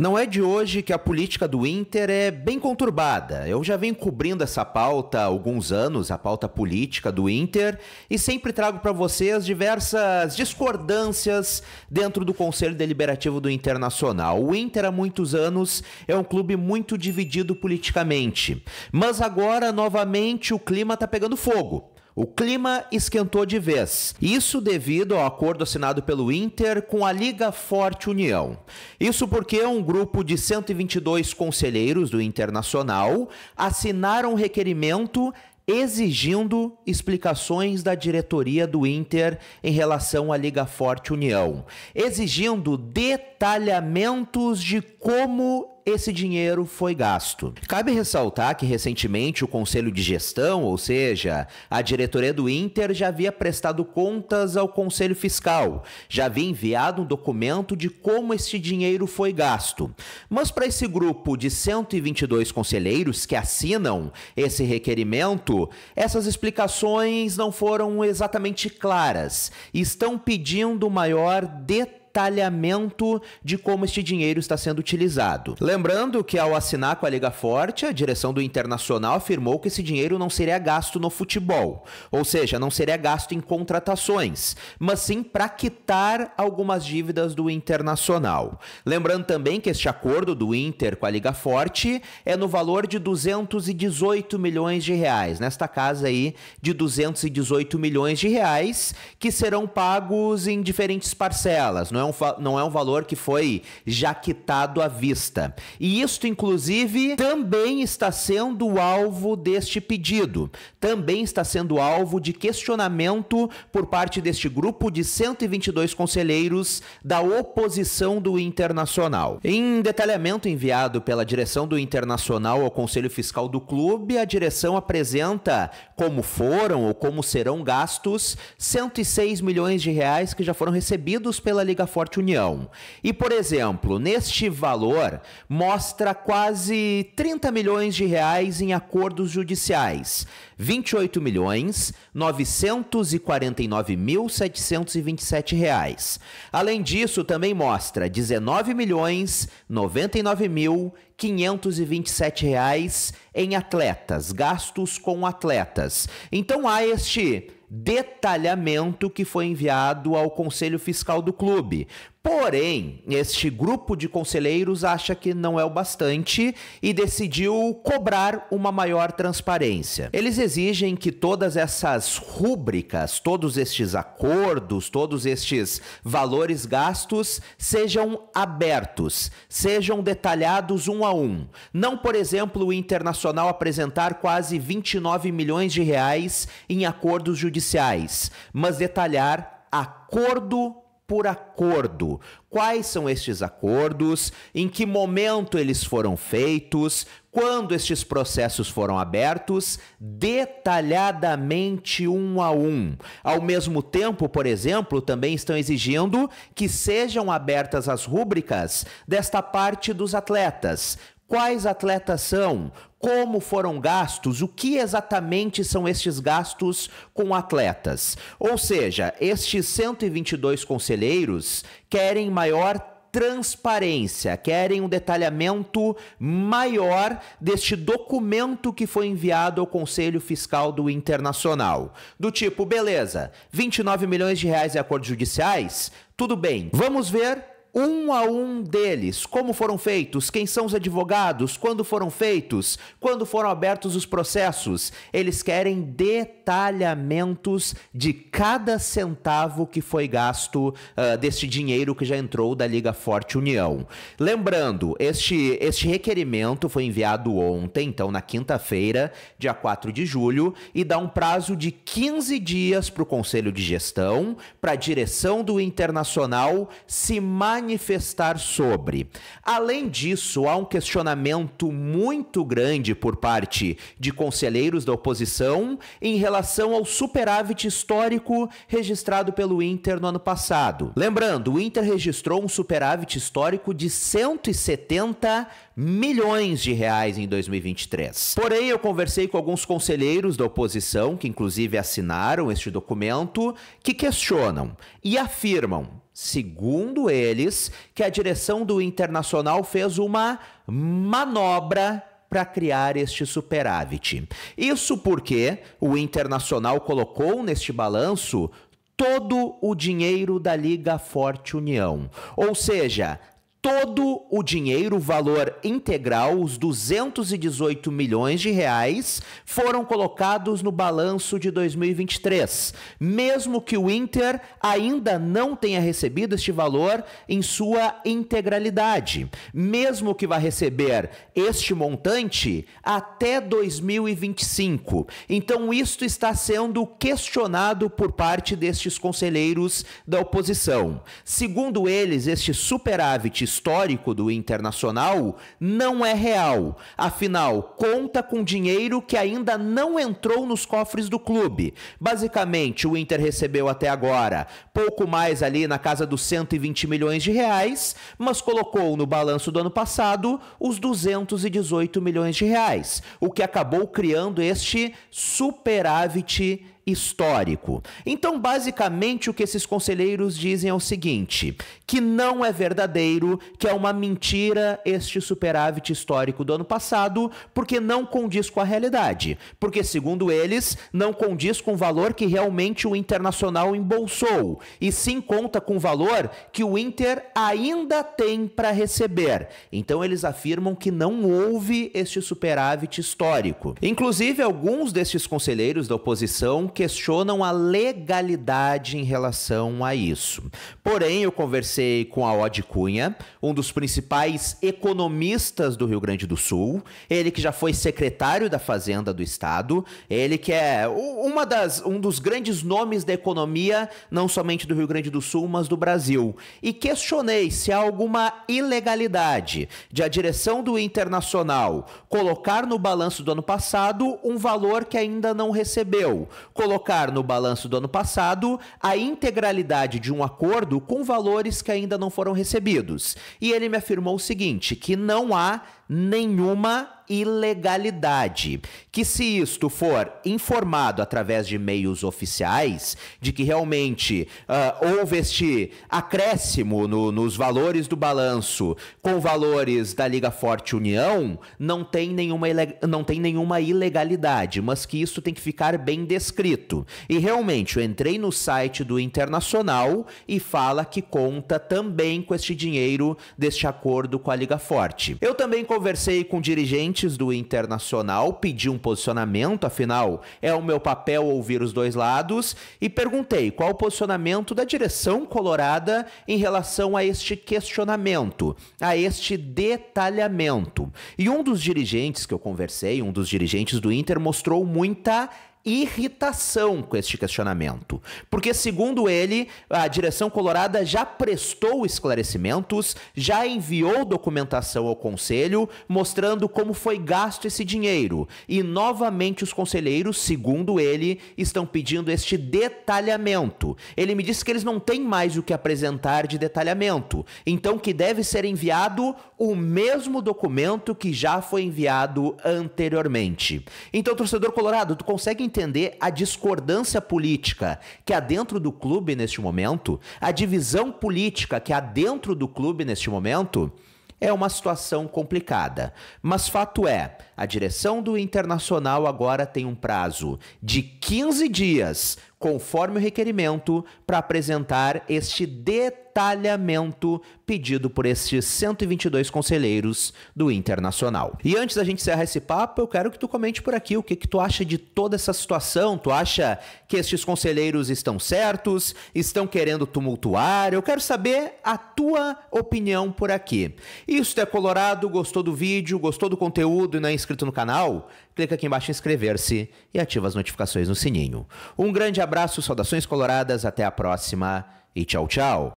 Não é de hoje que a política do Inter é bem conturbada. Eu já venho cobrindo essa pauta há alguns anos, a pauta política do Inter, e sempre trago para vocês diversas discordâncias dentro do Conselho Deliberativo do Internacional. O Inter há muitos anos é um clube muito dividido politicamente, mas agora novamente o clima está pegando fogo. O clima esquentou de vez, isso devido ao acordo assinado pelo Inter com a Liga Forte União. Isso porque um grupo de 122 conselheiros do Internacional assinaram um requerimento exigindo explicações da diretoria do Inter em relação à Liga Forte União, exigindo detalhamentos de como esse dinheiro foi gasto. Cabe ressaltar que recentemente o Conselho de Gestão, ou seja, a diretoria do Inter, já havia prestado contas ao Conselho Fiscal, já havia enviado um documento de como esse dinheiro foi gasto. Mas para esse grupo de 122 conselheiros que assinam esse requerimento, essas explicações não foram exatamente claras. Estão pedindo maior detalhe detalhamento de como este dinheiro está sendo utilizado. Lembrando que ao assinar com a Liga Forte, a direção do Internacional afirmou que esse dinheiro não seria gasto no futebol, ou seja, não seria gasto em contratações, mas sim para quitar algumas dívidas do Internacional. Lembrando também que este acordo do Inter com a Liga Forte é no valor de 218 milhões de reais, nesta casa aí de 218 milhões de reais que serão pagos em diferentes parcelas, no é não é um, não é um valor que foi já quitado à vista. E isto, inclusive, também está sendo alvo deste pedido, também está sendo alvo de questionamento por parte deste grupo de 122 conselheiros da oposição do Internacional. Em detalhamento enviado pela direção do Internacional ao Conselho Fiscal do clube, a direção apresenta como foram ou como serão gastos 106 milhões de reais que já foram recebidos pela Liga Forte União. E, por exemplo, neste valor mostra quase 30 milhões de reais em acordos judiciais, 28 milhões 949 mil 727 reais. Além disso, também mostra 19 milhões 99 mil 527 reais em atletas, gastos com atletas. Então há este detalhamento que foi enviado ao Conselho Fiscal do clube, Porém, este grupo de conselheiros acha que não é o bastante e decidiu cobrar uma maior transparência. Eles exigem que todas essas rúbricas, todos estes acordos, todos estes valores gastos sejam abertos, sejam detalhados um a um. Não, por exemplo, o Internacional apresentar quase 29 milhões de reais em acordos judiciais, mas detalhar acordo por acordo. Quais são estes acordos? Em que momento eles foram feitos? Quando estes processos foram abertos? Detalhadamente um a um. Ao mesmo tempo, por exemplo, também estão exigindo que sejam abertas as rúbricas desta parte dos atletas Quais atletas são? como foram gastos, o que exatamente são estes gastos com atletas. Ou seja, estes 122 conselheiros querem maior transparência, querem um detalhamento maior deste documento que foi enviado ao Conselho Fiscal do Internacional. Do tipo, beleza, 29 milhões de reais em acordos judiciais? Tudo bem. Vamos ver um a um deles, como foram feitos, quem são os advogados, quando foram feitos, quando foram abertos os processos. Eles querem detalhamentos de cada centavo que foi gasto uh, deste dinheiro que já entrou da Liga Forte União. Lembrando, este, este requerimento foi enviado ontem, então na quinta-feira, dia 4 de julho, e dá um prazo de 15 dias para o Conselho de Gestão, para a direção do Internacional se mais manifestar sobre. Além disso, há um questionamento muito grande por parte de conselheiros da oposição em relação ao superávit histórico registrado pelo Inter no ano passado. Lembrando, o Inter registrou um superávit histórico de 170 milhões de reais em 2023. Porém, eu conversei com alguns conselheiros da oposição, que inclusive assinaram este documento, que questionam e afirmam segundo eles, que a direção do Internacional fez uma manobra para criar este superávit. Isso porque o Internacional colocou neste balanço todo o dinheiro da Liga Forte União. Ou seja, todo o dinheiro, o valor integral, os 218 milhões de reais, foram colocados no balanço de 2023, mesmo que o Inter ainda não tenha recebido este valor em sua integralidade, mesmo que vá receber este montante até 2025. Então isto está sendo questionado por parte destes conselheiros da oposição. Segundo eles, este superávit histórico do Internacional não é real. Afinal, conta com dinheiro que ainda não entrou nos cofres do clube. Basicamente, o Inter recebeu até agora pouco mais ali na casa dos 120 milhões de reais, mas colocou no balanço do ano passado os 218 milhões de reais, o que acabou criando este superávit histórico. Então, basicamente, o que esses conselheiros dizem é o seguinte: que não é verdadeiro, que é uma mentira este superávit histórico do ano passado, porque não condiz com a realidade. Porque, segundo eles, não condiz com o valor que realmente o Internacional embolsou, e sim conta com o valor que o Inter ainda tem para receber. Então, eles afirmam que não houve este superávit histórico. Inclusive, alguns destes conselheiros da oposição questionam a legalidade em relação a isso. Porém, eu conversei com a Od Cunha, um dos principais economistas do Rio Grande do Sul, ele que já foi secretário da Fazenda do Estado, ele que é uma das, um dos grandes nomes da economia, não somente do Rio Grande do Sul, mas do Brasil. E questionei se há alguma ilegalidade de a direção do Internacional colocar no balanço do ano passado um valor que ainda não recebeu, colocar no balanço do ano passado a integralidade de um acordo com valores que ainda não foram recebidos. E ele me afirmou o seguinte: que não há nenhuma ilegalidade. Que se isto for informado através de meios oficiais de que realmente uh, houve este acréscimo no, nos valores do balanço com valores da Liga Forte União, não tem, nenhuma não tem nenhuma ilegalidade, mas que isso tem que ficar bem descrito. E realmente, eu entrei no site do Internacional e fala que conta também com este dinheiro deste acordo com a Liga Forte. Eu também Conversei com dirigentes do Internacional, pedi um posicionamento, afinal é o meu papel ouvir os dois lados, e perguntei qual o posicionamento da direção colorada em relação a este questionamento, a este detalhamento. E um dos dirigentes que eu conversei, um dos dirigentes do Inter, mostrou muita irritação com este questionamento, porque, segundo ele, a direção colorada já prestou esclarecimentos, já enviou documentação ao conselho mostrando como foi gasto esse dinheiro, e novamente os conselheiros, segundo ele, estão pedindo este detalhamento. Ele me disse que eles não têm mais o que apresentar de detalhamento, então que deve ser enviado o mesmo documento que já foi enviado anteriormente. Então, torcedor colorado, tu consegue entender a discordância política que há dentro do clube neste momento, a divisão política que há dentro do clube neste momento, é uma situação complicada, mas fato é, a direção do Internacional agora tem um prazo de 15 dias, conforme o requerimento, para apresentar este detalhamento pedido por estes 122 conselheiros do Internacional. E antes da gente encerrar esse papo, eu quero que tu comente por aqui o que, que tu acha de toda essa situação. Tu acha que estes conselheiros estão certos, estão querendo tumultuar? Eu quero saber a tua opinião por aqui. Isso é colorado, gostou do vídeo, gostou do conteúdo e não é inscrito no canal, clica aqui embaixo em inscrever-se e ativa as notificações no sininho. Um grande abraço, saudações coloradas, até a próxima e tchau, tchau.